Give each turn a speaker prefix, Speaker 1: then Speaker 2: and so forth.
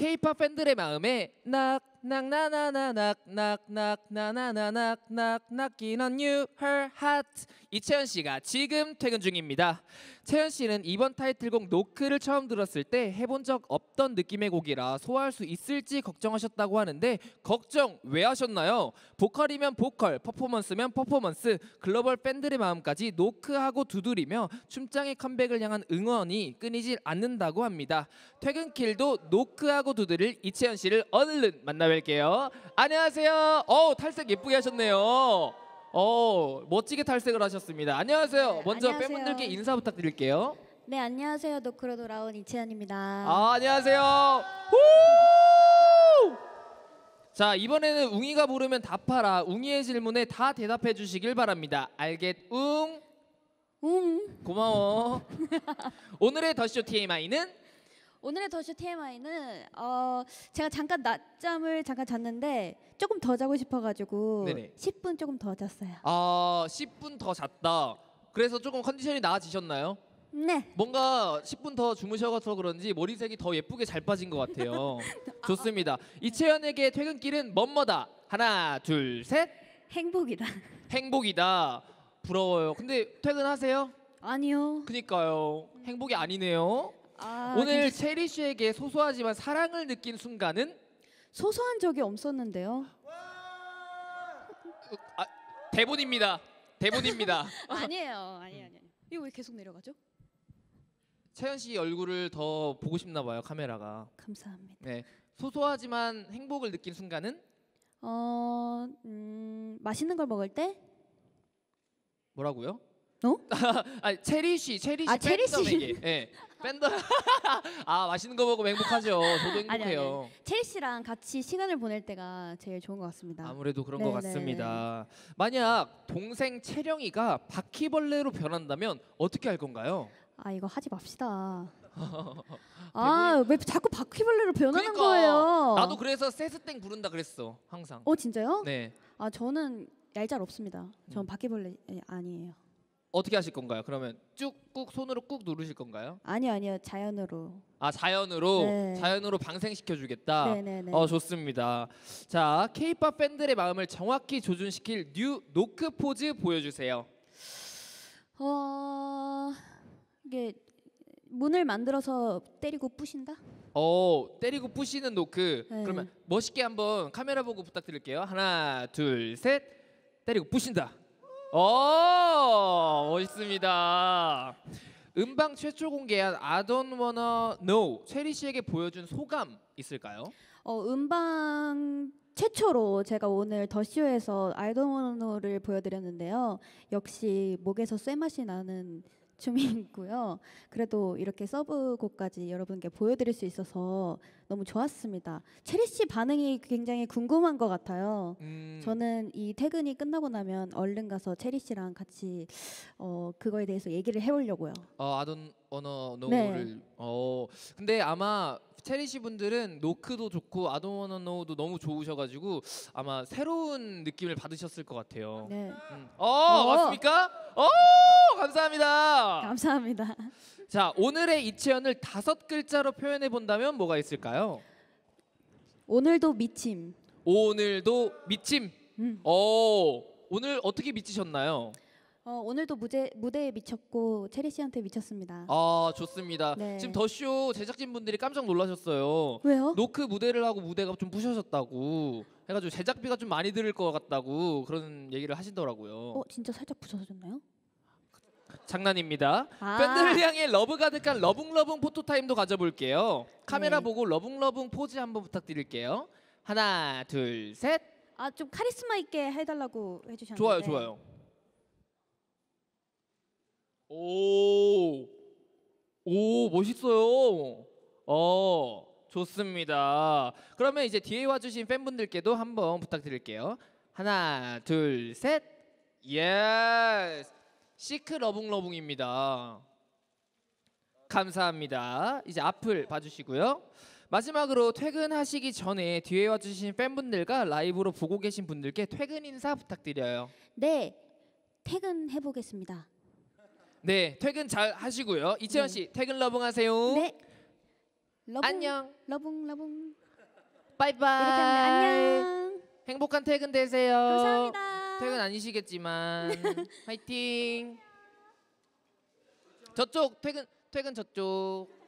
Speaker 1: 케이팝 팬들의 마음에 낙 낙낙나나낙낙낙나나나낙낙낙낙낙낙낙낙 on you her heart 이채연 씨가 지금 퇴근 중입니다. 채연 씨는 이번 타이틀곡 노크를 처음 들었을 때 해본 적 없던 느낌의 곡이라 소화할 수 있을지 걱정하셨다고 하는데 걱정 왜 하셨나요? 보컬이면 보컬, 퍼포먼스면 퍼포먼스, 글로벌 팬들의 마음까지 노크하고 두드리며 춤장의 컴백을 향한 응원이 끊이질 않는다고 합니다. 퇴근길도 노크하고 두드릴 이채연 씨를 얼른 만나 뵐게요. 안녕하세요. 어 탈색 예쁘게 하셨네요. 어 멋지게 탈색을 하셨습니다. 안녕하세요. 네, 먼저 안녕하세요. 팬분들께 인사 부탁드릴게요.
Speaker 2: 네 안녕하세요. 노크로 돌아온 이채연입니다. 아
Speaker 1: 안녕하세요. 후! 자 이번에는 웅이가 부르면 답하라. 웅이의 질문에 다 대답해 주시길 바랍니다. 알겠 웅? 웅. 고마워. 오늘의 더쇼 TMI는
Speaker 2: 오늘의 더쇼 TMI는 어, 제가 잠깐 낮잠을 잠깐 잤는데 조금 더 자고 싶어가지고 네네. 10분 조금 더 잤어요.
Speaker 1: 아 10분 더 잤다. 그래서 조금 컨디션이 나아지셨나요? 네. 뭔가 10분 더 주무셔서 그런지 머리색이 더 예쁘게 잘 빠진 것 같아요. 좋습니다. 이채연에게 퇴근길은 멋뭐다 하나, 둘, 셋. 행복이다. 행복이다. 부러워요. 근데 퇴근하세요? 아니요. 그니까요. 행복이 아니네요. 아, 오늘 괜찮... 체리 씨에게 소소하지만 사랑을 느낀 순간은 소소한 적이 없었는데요. 아, 대본입니다. 대본입니다.
Speaker 2: 아니에요. 아니 아니. 이거 왜 계속 내려가죠?
Speaker 1: 채연 씨 얼굴을 더 보고 싶나 봐요 카메라가. 감사합니다. 네, 소소하지만 행복을 느낀 순간은? 어, 음, 맛있는 걸 먹을 때. 뭐라고요? 어? 아 체리 씨,
Speaker 2: 체리 씨 아, 체리 씨. 팬덤에게.
Speaker 1: 예. 팬덤. 아 맛있는 거 먹으면 행복하죠. 저도 행복해요. 아니.
Speaker 2: 체리 씨랑 같이 시간을 보낼 때가 제일 좋은 것 같습니다. 아무래도 그런 네, 것 네네. 같습니다.
Speaker 1: 네. 만약 동생 채령이가 바퀴벌레로 변한다면 어떻게 할 건가요?
Speaker 2: 아 이거 하지 맙시다. 아왜 자꾸 바퀴벌레로 변하는 그러니까, 거예요? 나도 그래서 세스땡
Speaker 1: 부른다 그랬어 항상. 어 진짜요? 네.
Speaker 2: 아 저는 얄짤 없습니다. 전 음. 바퀴벌레 아니에요.
Speaker 1: 어떻게 하실 건가요? 그러면 쭉꾹 손으로 꾹 누르실 건가요?
Speaker 2: 아니요 아니요 자연으로.
Speaker 1: 아 자연으로 네. 자연으로 방생시켜 주겠다. 네네네. 네. 어 좋습니다. 자 K-팝 팬들의 마음을 정확히 조준시킬 뉴 노크 포즈 보여주세요.
Speaker 2: 어 이게 문을 만들어서 때리고 부신다?
Speaker 1: 어 때리고 부시는 노크. 네. 그러면 멋있게 한번 카메라 보고 부탁드릴게요. 하나 둘셋 때리고 부신다. 어 멋있습니다. 음방 최초 공개한 I Don't Wanna Know 체리 씨에게 보여준 소감 있을까요?
Speaker 2: 어, 음방 최초로 제가 오늘 더쇼에서 I Don't Wanna Know를 보여드렸는데요. 역시 목에서 쇠맛이 나는 춤이 있고요. 그래도 이렇게 서브곡까지 여러분께 보여드릴 수 있어서 너무 좋았습니다. 체리 씨 반응이 굉장히 궁금한 것 같아요. 음. 저는 이 퇴근이 끝나고 나면 얼른 가서 체리 씨랑 같이 어, 그거에 대해서 얘기를 해보려고요.
Speaker 1: 어, I don't 언어 노우를 네. 어 근데 아마 체리시 분들은 노크도 좋고 아동원어 노우도 너무 좋으셔가지고 아마 새로운 느낌을 받으셨을 것 같아요. 네. 음. 어, 오! 어. 맞습니까? 어 감사합니다. 감사합니다. 자 오늘의 이채연을 다섯 글자로 표현해 본다면 뭐가 있을까요? 오늘도 미침. 오늘도 미침. 음. 오 어, 오늘 어떻게 미치셨나요?
Speaker 2: 어, 오늘도 무대, 무대에 미쳤고 체리 씨한테 미쳤습니다.
Speaker 1: 아 좋습니다. 네. 지금 더 쇼 제작진 분들이 깜짝 놀라셨어요. 왜요? 노크 무대를 하고 무대가 좀 부셔졌다고 해가지고 제작비가 좀 많이 들을 것 같다고 그런 얘기를 하시더라고요. 어
Speaker 2: 진짜 살짝 부서졌나요?
Speaker 1: 장난입니다. 아. 팬들을 향해 러브 가득한 러붕러붕 포토타임도 가져볼게요. 카메라 네. 보고 러붕러붕 포즈 한번 부탁드릴게요. 하나, 둘, 셋.
Speaker 2: 아좀 카리스마 있게 해달라고 해주셨는데. 좋아요, 좋아요.
Speaker 1: 오, 오, 멋있어요. 어, 좋습니다. 그러면 이제 뒤에 와주신 팬분들께도 한번 부탁드릴게요. 하나, 둘, 셋. 예스. 시크 러붕러붕입니다. 감사합니다. 이제 앞을 봐주시고요. 마지막으로 퇴근하시기 전에 뒤에 와주신 팬분들과 라이브로 보고 계신 분들께 퇴근 인사 부탁드려요. 네,
Speaker 2: 퇴근해 보겠습니다.
Speaker 1: 네, 퇴근 잘 하시고요. 이채연 네. 씨, 퇴근 러봉 하세요. 네. 러봉, 안녕. 러봉 러봉. 바이바이. 안녕. 행복한 퇴근 되세요. 감사합니다. 퇴근 아니시겠지만 화이팅. 저쪽 퇴근 퇴근 저쪽.